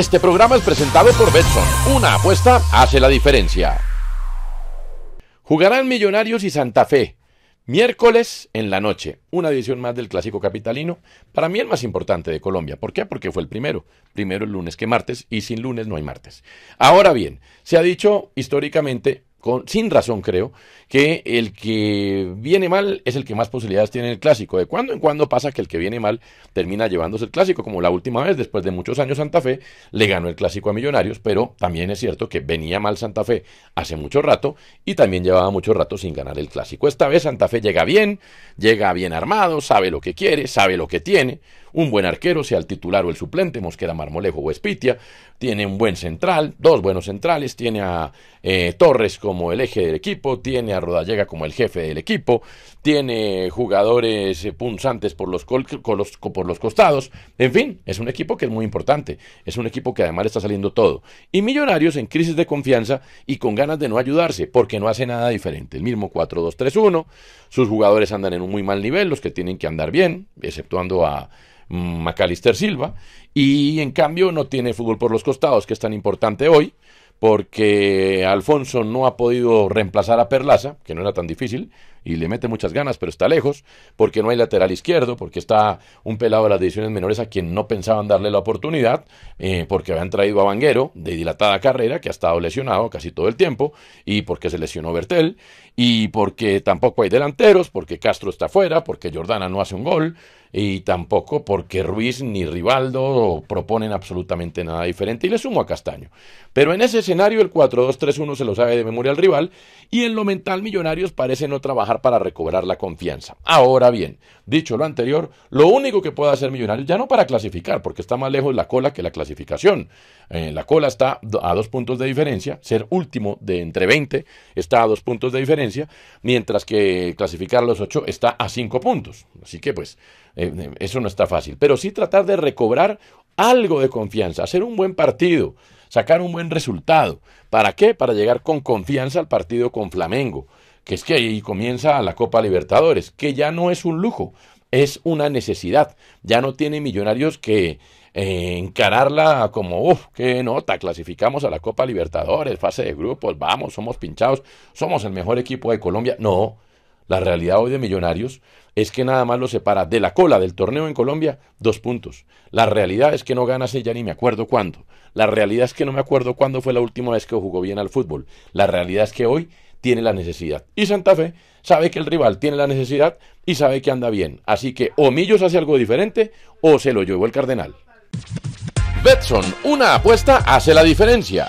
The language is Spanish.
Este programa es presentado por Betson. Una apuesta hace la diferencia. Jugarán Millonarios y Santa Fe. Miércoles en la noche, una edición más del Clásico Capitalino, para mí el más importante de Colombia. ¿Por qué? Porque fue el primero. Primero el lunes que martes y sin lunes no hay martes. Ahora bien, se ha dicho históricamente sin razón creo, que el que viene mal es el que más posibilidades tiene en el clásico. De cuando en cuando pasa que el que viene mal termina llevándose el clásico, como la última vez, después de muchos años Santa Fe le ganó el clásico a Millonarios, pero también es cierto que venía mal Santa Fe hace mucho rato y también llevaba mucho rato sin ganar el clásico. Esta vez Santa Fe llega bien, llega bien armado, sabe lo que quiere, sabe lo que tiene, un buen arquero, sea el titular o el suplente, Mosquera Marmolejo o Espitia, tiene un buen central, dos buenos centrales, tiene a eh, Torres con como el eje del equipo, tiene a Rodallega como el jefe del equipo, tiene jugadores eh, punzantes por los, por los costados. En fin, es un equipo que es muy importante. Es un equipo que además está saliendo todo. Y Millonarios en crisis de confianza y con ganas de no ayudarse, porque no hace nada diferente. El mismo 4-2-3-1. Sus jugadores andan en un muy mal nivel, los que tienen que andar bien, exceptuando mm, a Macalister Silva. Y en cambio no tiene fútbol por los costados, que es tan importante hoy porque Alfonso no ha podido reemplazar a Perlaza, que no era tan difícil, y le mete muchas ganas, pero está lejos, porque no hay lateral izquierdo, porque está un pelado de las divisiones menores a quien no pensaban darle la oportunidad, eh, porque habían traído a Vanguero, de dilatada carrera, que ha estado lesionado casi todo el tiempo, y porque se lesionó Bertel, y porque tampoco hay delanteros, porque Castro está fuera, porque Jordana no hace un gol, y tampoco porque Ruiz ni Rivaldo proponen absolutamente nada diferente. Y le sumo a Castaño. Pero en ese escenario el 4-2-3-1 se lo sabe de memoria al rival y en lo mental Millonarios parece no trabajar para recobrar la confianza. Ahora bien, dicho lo anterior, lo único que puede hacer Millonarios, ya no para clasificar, porque está más lejos la cola que la clasificación. Eh, la cola está a dos puntos de diferencia, ser último de entre 20 está a dos puntos de diferencia, mientras que clasificar los ocho está a cinco puntos. Así que pues eh, eso no está fácil, pero sí tratar de recobrar algo de confianza, hacer un buen partido, sacar un buen resultado. ¿Para qué? Para llegar con confianza al partido con Flamengo, que es que ahí comienza la Copa Libertadores, que ya no es un lujo, es una necesidad. Ya no tiene millonarios que eh, encararla como, uff, qué nota, clasificamos a la Copa Libertadores, fase de grupos, vamos, somos pinchados, somos el mejor equipo de Colombia. No, la realidad hoy de Millonarios es que nada más lo separa de la cola del torneo en Colombia dos puntos. La realidad es que no gana ya ni me acuerdo cuándo. La realidad es que no me acuerdo cuándo fue la última vez que jugó bien al fútbol. La realidad es que hoy tiene la necesidad. Y Santa Fe sabe que el rival tiene la necesidad y sabe que anda bien. Así que o Millos hace algo diferente o se lo llevó el Cardenal. Betson, una apuesta hace la diferencia.